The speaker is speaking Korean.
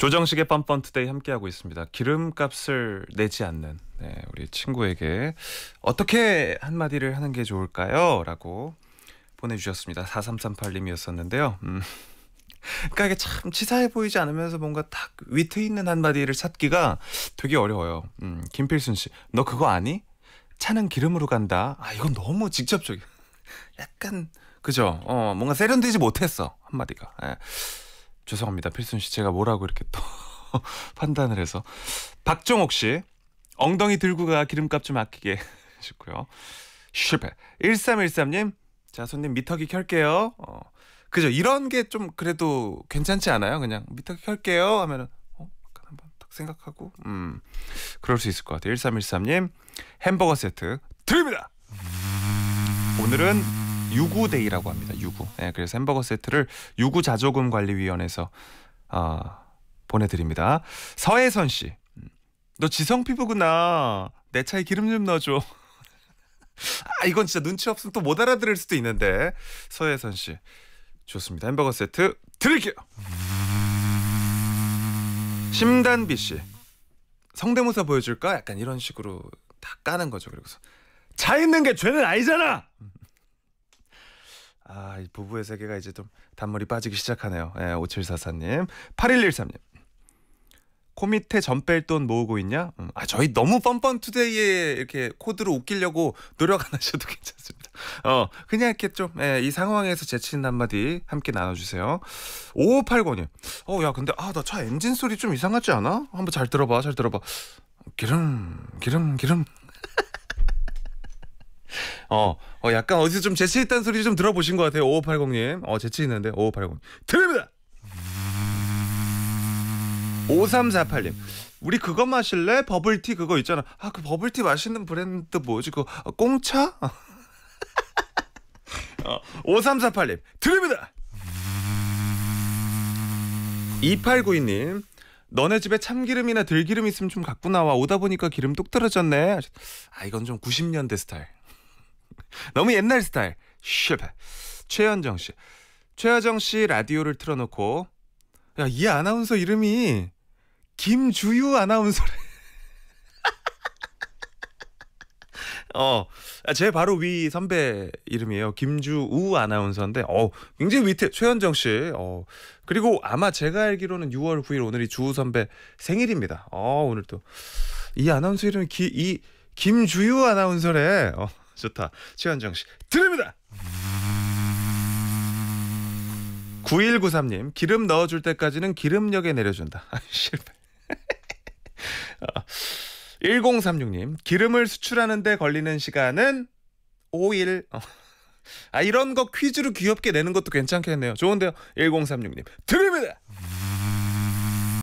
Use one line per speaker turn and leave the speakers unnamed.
조정식의 뻔뻔 투데이 함께하고 있습니다. 기름값을 내지 않는 네, 우리 친구에게 어떻게 한마디를 하는 게 좋을까요? 라고 보내주셨습니다. 4338님이었었는데요. 음. 그러니까 이게 참 치사해 보이지 않으면서 뭔가 딱 위트 있는 한마디를 찾기가 되게 어려워요. 음, 김필순 씨, 너 그거 아니? 차는 기름으로 간다. 아, 이건 너무 직접적이 야 약간, 그죠? 어, 뭔가 세련되지 못했어. 한마디가. 예. 죄송합니다. 필순 씨 제가 뭐라고 이렇게 또 판단을 해서 박종옥 씨 엉덩이 들고 가 기름값 좀 아끼게 싶고요. 실패. 1313님 자 손님 미터기 켤게요. 어. 그죠? 이런 게 좀 그래도 괜찮지 않아요? 그냥 미터기 켤게요 하면은 어? 생각하고 음 그럴 수 있을 것 같아요. 1313님 햄버거 세트 드립니다. 오늘은 유구데이라고 합니다. 유구. 네, 그래서 햄버거 세트를 유구자조금관리위원회에서 어, 아, 보내드립니다. 서혜선 씨, 음, 너 지성 피부구나. 내 차에 기름 좀 넣어줘. 아 이건 진짜 눈치 없으면 또 못 알아들을 수도 있는데 서혜선 씨 좋습니다. 햄버거 세트 드릴게요. 심단비 씨 성대모사 보여줄까? 약간 이런 식으로 다 까는 거죠. 그리고서 차 있는 게 죄는 아니잖아. 음. 아, 이 부부의 세계가 이제 좀 단물이 빠지기 시작하네요. 예, 5744님. 8113님. 코 밑에 전 뺄 돈 모으고 있냐? 음, 아, 저희 너무 뻔뻔투데이에 이렇게 코드로 웃기려고 노력 안 하셔도 괜찮습니다. 어, 그냥 이렇게 좀, 예, 이 상황에서 재치는 한마디 함께 나눠주세요. 5 5 8 0님 어, 야, 근데, 아, 나 차 엔진 소리 좀 이상하지 않아? 한번 잘 들어봐, 잘 들어봐. 기름, 기름, 기름. 어, 어 약간 어디서 좀 재치 있다는 소리 좀 들어보신 것 같아요. 5580님. 어, 재치 있는데 5580. 드립니다. 5348님. 우리 그거 마실래? 버블티 그거 있잖아. 아, 그 버블티 맛있는 브랜드 뭐지? 그 꽁차? 어, 5348님. 드립니다. 2892님. 너네 집에 참기름이나 들기름 있으면 좀 갖고 나와. 오다 보니까 기름 똑 떨어졌네. 아, 이건 좀 90년대 스타일. 너무 옛날 스타일 실패. 최현정 씨, 최현정씨 라디오를 틀어놓고 야이 아나운서 이름이 김주유 아나운서래. 어, 아, 제 바로 위 선배 이름이에요. 김주우 아나운서인데, 어, 굉장히 위태, 최현정 씨. 어, 그리고 아마 제가 알기로는 6월 9일 오늘이 주우 선배 생일입니다. 어, 오늘 또. 이 아나운서 이름이 기, 이, 김주유 아나운서래. 어. 좋다. 최현정 씨 드립니다. 9193님 기름 넣어줄 때까지는 기름역에 내려준다. 실패. 1036님 어, 기름을 수출하는데 걸리는 시간은 5일. 어. 아 이런 거 퀴즈로 귀엽게 내는 것도 괜찮겠네요. 좋은데요. 1036님 드립니다.